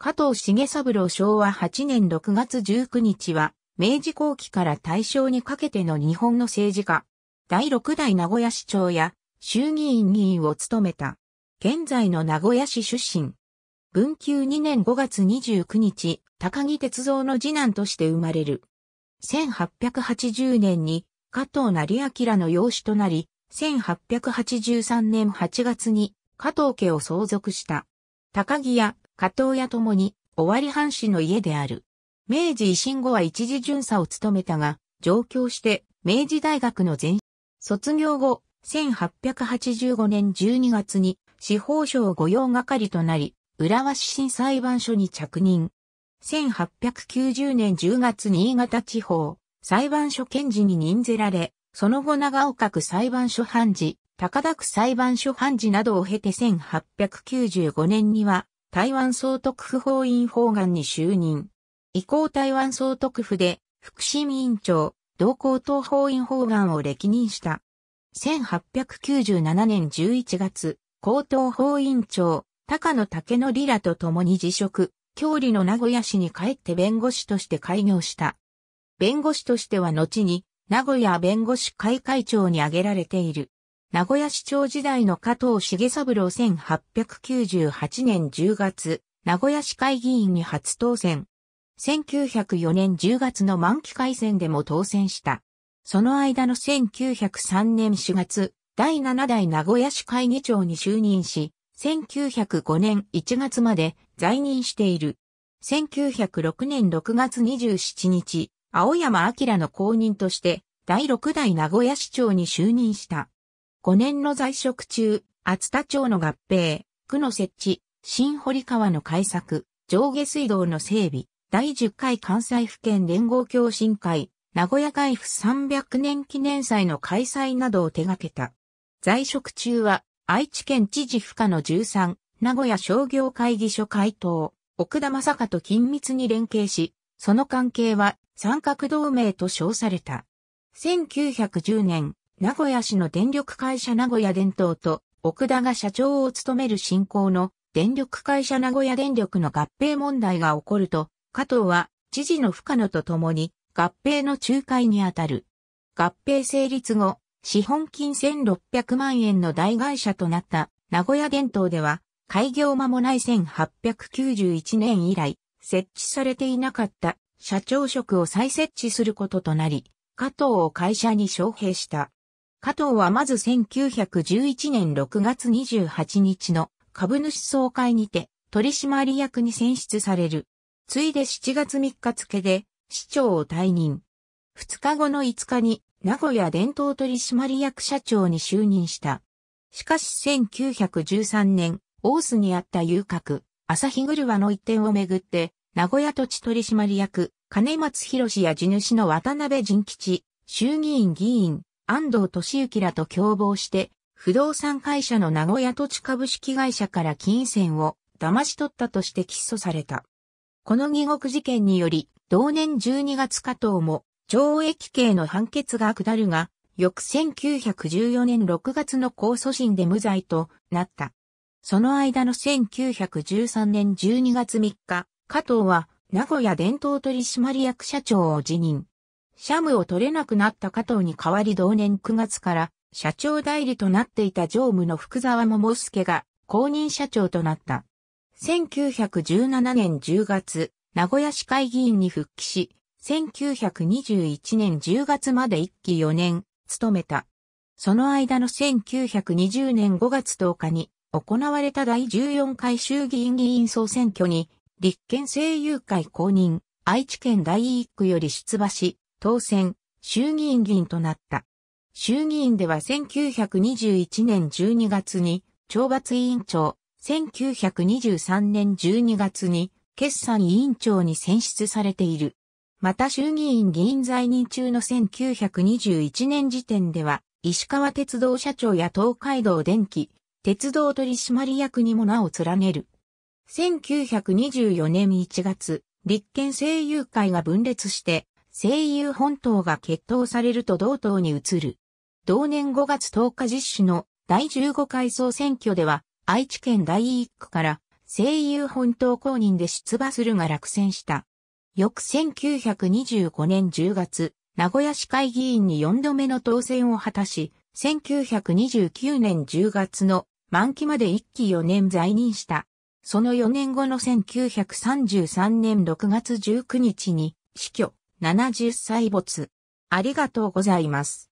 加藤重三郎昭和8年6月19日は、明治後期から大正にかけての日本の政治家、第6代名古屋市長や衆議院議員を務めた。現在の名古屋市出身。文久2年5月29日、高木鉄造の次男として生まれる。1880年に加藤成明の養子となり、1883年8月に加藤家を相続した。高木や加藤屋ともに、尾張藩士の家である。明治維新後は一時巡査を務めたが、上京して、明治大学の前、卒業後、1885年12月に、司法省御用係となり、浦和市新裁判所に着任。1890年10月新潟地方、裁判所検事に任ぜられ、その後長岡区裁判所判事、高田区裁判所判事などを経て1895年には台湾総督府法院法官に就任。以降台湾総督府で福祉委員長、同行党法院法官を歴任した。1897年11月、高等法院長、高野武則らと共に辞職、郷里の名古屋市に帰って弁護士として開業した。弁護士としては後に、名古屋弁護士会会長に挙げられている。名古屋市長時代の加藤重三郎1898年10月、名古屋市会議員に初当選。1904年10月の満期改選でも当選した。その間の1903年4月、第7代名古屋市会議長に就任し、1905年1月まで在任している。1906年6月27日、青山明の後任として、第6代名古屋市長に就任した。5年の在職中、厚田町の合併、区の設置、新堀川の改作、上下水道の整備、第10回関西府県連合共進会、名古屋外府300年記念祭の開催などを手掛けた。在職中は、愛知県知事府下の13、名古屋商業会議所会頭、奥田正香と緊密に連携し、その関係は三角同盟と称された。1910年、名古屋市の電力会社名古屋電灯と、奥田が社長を務める新興の電力会社名古屋電力の合併問題が起こると、加藤は知事の深野と共に合併の仲介にあたる。合併成立後、資本金1600万円の大会社となった名古屋電灯では、開業間もない1891年以来、設置されていなかった社長職を再設置することとなり、加藤を会社に招聘した。加藤はまず1911年6月28日の株主総会にて取締役に選出される。ついで7月3日付で市長を退任。2日後の5日に名古屋伝統取締役社長に就任した。しかし1913年、大須にあった遊郭、朝日グワの一点をめぐって、名古屋土地取締役、金松博や地主の渡辺仁吉、衆議院議員、安藤俊之らと共謀して、不動産会社の名古屋土地株式会社から金銭を騙し取ったとして起訴された。この疑獄事件により、同年12月加藤も懲役刑の判決が下るが、翌1914年6月の控訴審で無罪となった。その間の1913年12月3日、加藤は名古屋伝統取締役社長を辞任。シャムを取れなくなった加藤に代わり同年9月から社長代理となっていた常務の福沢桃介が公認社長となった。1917年10月、名古屋市会議員に復帰し、1921年10月まで一期4年、務めた。その間の1920年5月10日に行われた第14回衆議院議員総選挙に立憲政友会公認、愛知県第1区より出馬し、当選、衆議院議員となった。衆議院では1921年12月に、懲罰委員長、1923年12月に、決算委員長に選出されている。また衆議院議員在任中の1921年時点では、石川鉄道社長や東海道電気、鉄道取締役にも名を連ねる。1924年1月、立憲政友会が分裂して、声優本島が決闘されると同党に移る。同年5月10日実施の第15回総選挙では、愛知県第1区から声優本島公認で出馬するが落選した。翌1925年10月、名古屋市会議員に4度目の当選を果たし、1929年10月の満期まで1期4年在任した。その4年後の1933年6月19日に死去。70歳没。ありがとうございます。